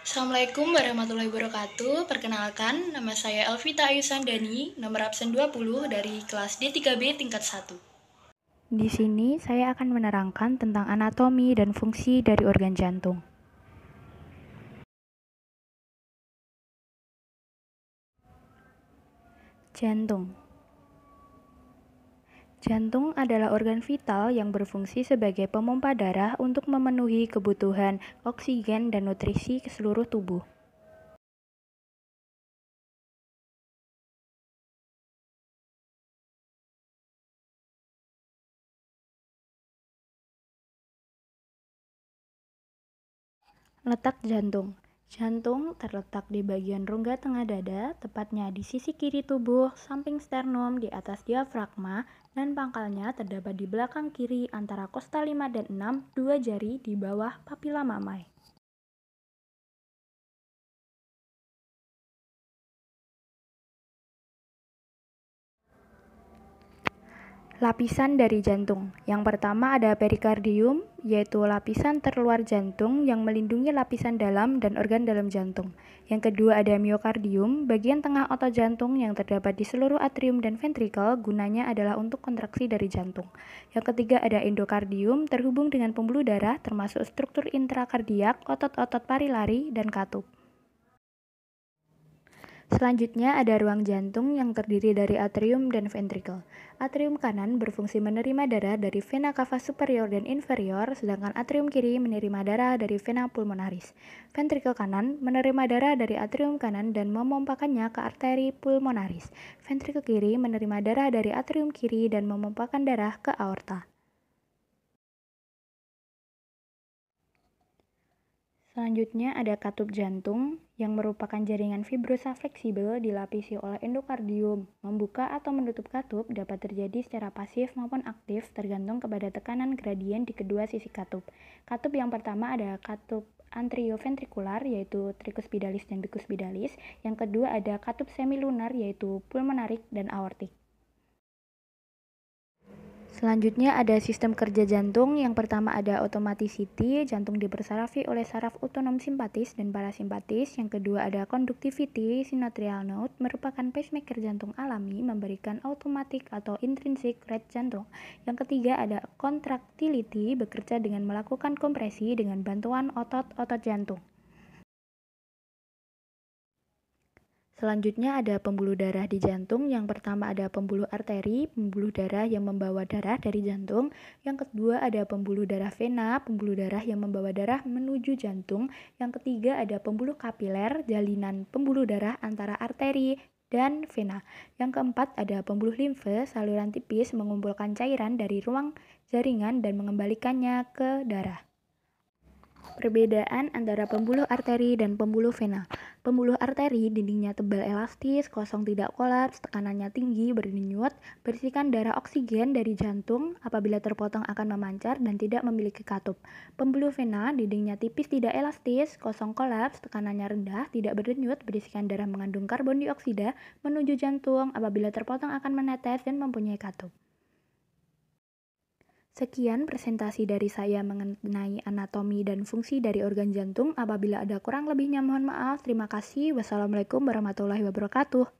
Assalamualaikum warahmatullahi wabarakatuh. Perkenalkan, nama saya Elvita Ayusan Dani, nomor absen 20 dari kelas D3B tingkat 1. Di sini saya akan menerangkan tentang anatomi dan fungsi dari organ jantung. Jantung Jantung adalah organ vital yang berfungsi sebagai pemompa darah untuk memenuhi kebutuhan oksigen dan nutrisi ke seluruh tubuh. Letak jantung Jantung terletak di bagian rongga tengah dada, tepatnya di sisi kiri tubuh, samping sternum di atas diafragma, dan pangkalnya terdapat di belakang kiri antara kosta 5 dan 6, dua jari di bawah papila mamai. Lapisan dari jantung. Yang pertama ada perikardium, yaitu lapisan terluar jantung yang melindungi lapisan dalam dan organ dalam jantung. Yang kedua ada miokardium, bagian tengah otot jantung yang terdapat di seluruh atrium dan ventrikel, gunanya adalah untuk kontraksi dari jantung. Yang ketiga ada endokardium, terhubung dengan pembuluh darah termasuk struktur intrakardiak, otot-otot parilari, dan katup. Selanjutnya ada ruang jantung yang terdiri dari atrium dan ventrikel. Atrium kanan berfungsi menerima darah dari vena cava superior dan inferior, sedangkan atrium kiri menerima darah dari vena pulmonaris. Ventrikel kanan menerima darah dari atrium kanan dan memompakannya ke arteri pulmonaris. Ventrikel kiri menerima darah dari atrium kiri dan memompakan darah ke aorta. Selanjutnya ada katup jantung yang merupakan jaringan fibrosa fleksibel dilapisi oleh endokardium. Membuka atau menutup katup dapat terjadi secara pasif maupun aktif tergantung kepada tekanan gradien di kedua sisi katup. Katup yang pertama ada katup antrioventrikular yaitu tricuspidalis dan bicuspidalis. Yang kedua ada katup semilunar yaitu pulmonarik dan aortik. Selanjutnya ada sistem kerja jantung. Yang pertama ada automaticity, jantung dipersarafi oleh saraf otonom simpatis dan parasimpatis. Yang kedua ada conductivity, sinotrial node merupakan pacemaker jantung alami memberikan automatic atau intrinsic rate jantung. Yang ketiga ada contractility, bekerja dengan melakukan kompresi dengan bantuan otot-otot jantung. Selanjutnya ada pembuluh darah di jantung. Yang pertama ada pembuluh arteri, pembuluh darah yang membawa darah dari jantung. Yang kedua ada pembuluh darah vena, pembuluh darah yang membawa darah menuju jantung. Yang ketiga ada pembuluh kapiler, jalinan pembuluh darah antara arteri dan vena. Yang keempat ada pembuluh limfe, saluran tipis mengumpulkan cairan dari ruang jaringan dan mengembalikannya ke darah. Perbedaan antara pembuluh arteri dan pembuluh vena. Pembuluh arteri dindingnya tebal elastis, kosong tidak kolaps, tekanannya tinggi, berdenyut, bersihkan darah oksigen dari jantung apabila terpotong akan memancar dan tidak memiliki katup. Pembuluh vena dindingnya tipis tidak elastis, kosong kolaps, tekanannya rendah, tidak berdenyut, bersihkan darah mengandung karbon dioksida menuju jantung apabila terpotong akan menetes dan mempunyai katup. Sekian presentasi dari saya mengenai anatomi dan fungsi dari organ jantung. Apabila ada kurang lebihnya mohon maaf. Terima kasih. Wassalamualaikum warahmatullahi wabarakatuh.